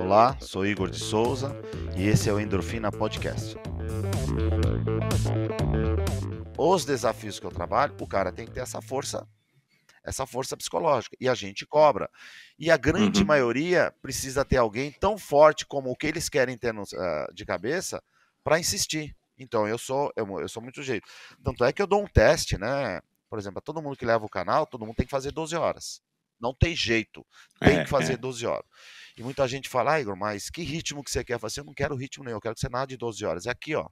Olá, sou Igor de Souza e esse é o Endorfina Podcast. Os desafios que eu trabalho, o cara tem que ter essa força, essa força psicológica e a gente cobra. E a grande uhum. maioria precisa ter alguém tão forte como o que eles querem ter no, uh, de cabeça para insistir. Então eu sou eu, eu sou muito jeito. Tanto é que eu dou um teste, né? Por exemplo, todo mundo que leva o canal, todo mundo tem que fazer 12 horas. Não tem jeito. Tem é, que fazer é. 12 horas. E muita gente fala, ah, Igor, mas que ritmo que você quer fazer? Assim, eu não quero ritmo nenhum, eu quero que você nada de 12 horas. É aqui, ó.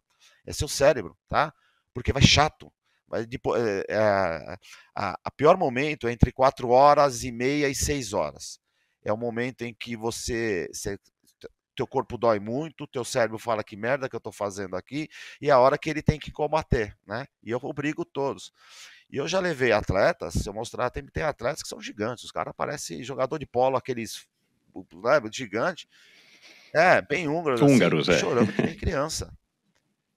É seu cérebro, tá? Porque vai chato. Vai depois, é, eh, é, eh, a, a, pior momento é entre 4 horas e meia e 6 horas. É o momento em que você, você teu corpo dói muito, teu cérebro fala que merda que eu estou fazendo aqui, e é a hora que ele tem que combater, né? E eu obrigo todos. E eu já levei atletas, se eu mostrar, tem, tem atletas que são gigantes, os caras parecem jogador de polo, aqueles né, gigante. É, bem húngaros, assim, húngaros assim, é. chorando que nem criança.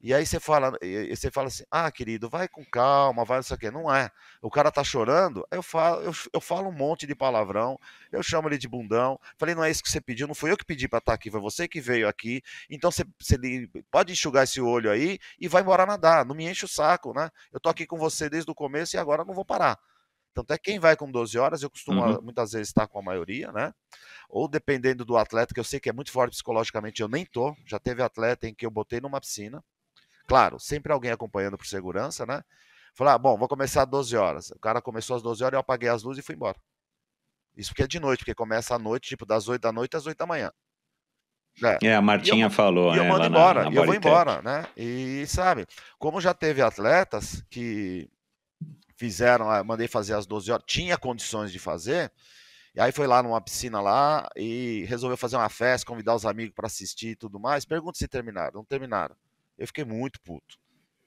E aí você fala, você fala assim, ah, querido, vai com calma, vai não sei o quê. Não é. O cara tá chorando, eu falo, eu, eu falo um monte de palavrão, eu chamo ele de bundão. Falei, não é isso que você pediu, não fui eu que pedi para estar tá aqui, foi você que veio aqui. Então você, você pode enxugar esse olho aí e vai embora nadar. Não me enche o saco, né? Eu tô aqui com você desde o começo e agora não vou parar. Tanto é quem vai com 12 horas, eu costumo uhum. muitas vezes estar com a maioria, né? Ou dependendo do atleta, que eu sei que é muito forte psicologicamente, eu nem tô. Já teve atleta em que eu botei numa piscina Claro, sempre alguém acompanhando por segurança, né? Falar, ah, bom, vou começar às 12 horas. O cara começou às 12 horas, eu apaguei as luzes e fui embora. Isso porque é de noite, porque começa à noite, tipo, das 8 da noite às 8 da manhã. É, é a Martinha eu, falou. E eu é, mando embora, na, na eu vou embora, né? E sabe, como já teve atletas que fizeram, ah, mandei fazer às 12 horas, tinha condições de fazer, e aí foi lá numa piscina lá e resolveu fazer uma festa, convidar os amigos para assistir e tudo mais. Pergunta se terminaram, não terminaram. Eu fiquei muito puto.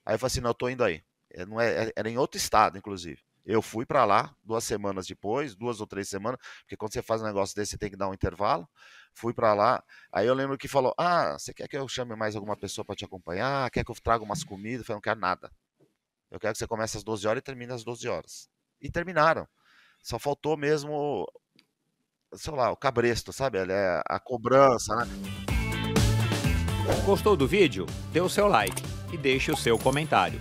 Aí eu falei assim, não, eu tô indo aí. É, não é, é, era em outro estado, inclusive. Eu fui para lá duas semanas depois, duas ou três semanas, porque quando você faz um negócio desse, você tem que dar um intervalo. Fui para lá. Aí eu lembro que falou: Ah, você quer que eu chame mais alguma pessoa para te acompanhar? Quer que eu traga umas comidas? Eu falei: Não quero nada. Eu quero que você comece às 12 horas e termine às 12 horas. E terminaram. Só faltou mesmo, sei lá, o cabresto, sabe? É a cobrança, né? Gostou do vídeo? Dê o seu like e deixe o seu comentário.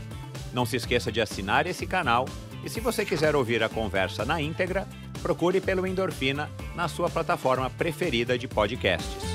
Não se esqueça de assinar esse canal e se você quiser ouvir a conversa na íntegra, procure pelo Endorfina na sua plataforma preferida de podcasts.